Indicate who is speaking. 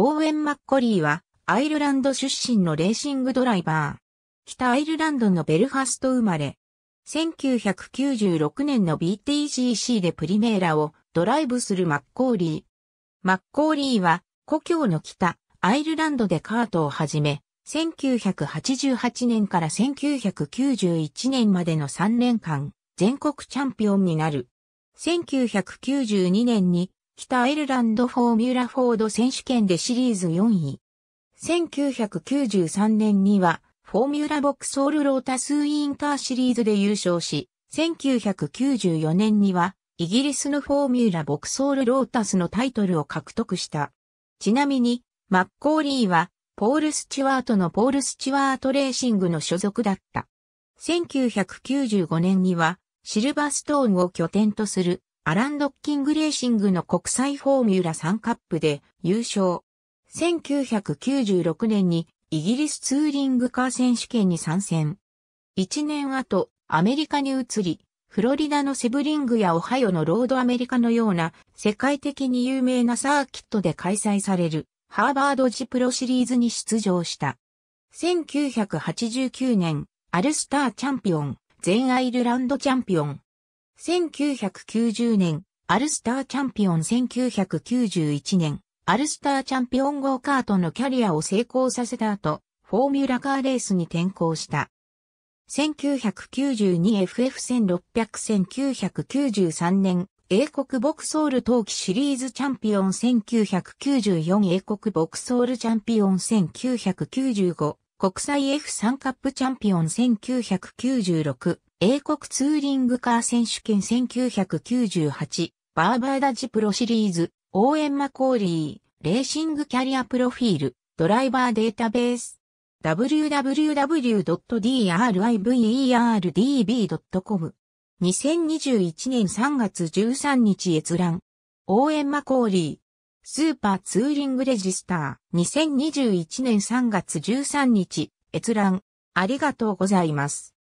Speaker 1: オーウェン・マッコリーは、アイルランド出身のレーシングドライバー。北アイルランドのベルファスト生まれ。1996年の BTCC でプリメーラをドライブするマッコーリー。マッコーリーは、故郷の北、アイルランドでカートを始め、1988年から1991年までの3年間、全国チャンピオンになる。1992年に北アイルランドフォーミュラフォード選手権でシリーズ4位。1993年には、フォーミュラボクソールロータスインカーシリーズで優勝し、1994年には、イギリスのフォーミュラボクソールロータスのタイトルを獲得した。ちなみに、マッコーリーは、ポール・スチュワートのポール・スチュワートレーシングの所属だった。1995年には、シルバーストーンを拠点とするアラン・ドッキング・レーシングの国際フォーミュラ3カップで優勝。1996年にイギリスツーリングカー選手権に参戦。1年後、アメリカに移り、フロリダのセブリングやオハイオのロードアメリカのような世界的に有名なサーキットで開催されるハーバードジプロシリーズに出場した。1989年、アルスターチャンピオン、全アイルランドチャンピオン、1990年、アルスターチャンピオン1991年、アルスターチャンピオン号カートのキャリアを成功させた後、フォーミュラカーレースに転向した。1992FF1600-1993 年、英国ボクソール冬季シリーズチャンピオン1994英国ボクソールチャンピオン1995国際 F3 カップチャンピオン1996英国ツーリングカー選手権1998バーバーダジプロシリーズ、オーエン・マコーリー、レーシングキャリアプロフィール、ドライバーデータベース、www.driverdb.com 2021年3月13日閲覧。オーエン・マコーリー。スーパーツーリングレジスター。2021年3月13日閲覧。ありがとうございます。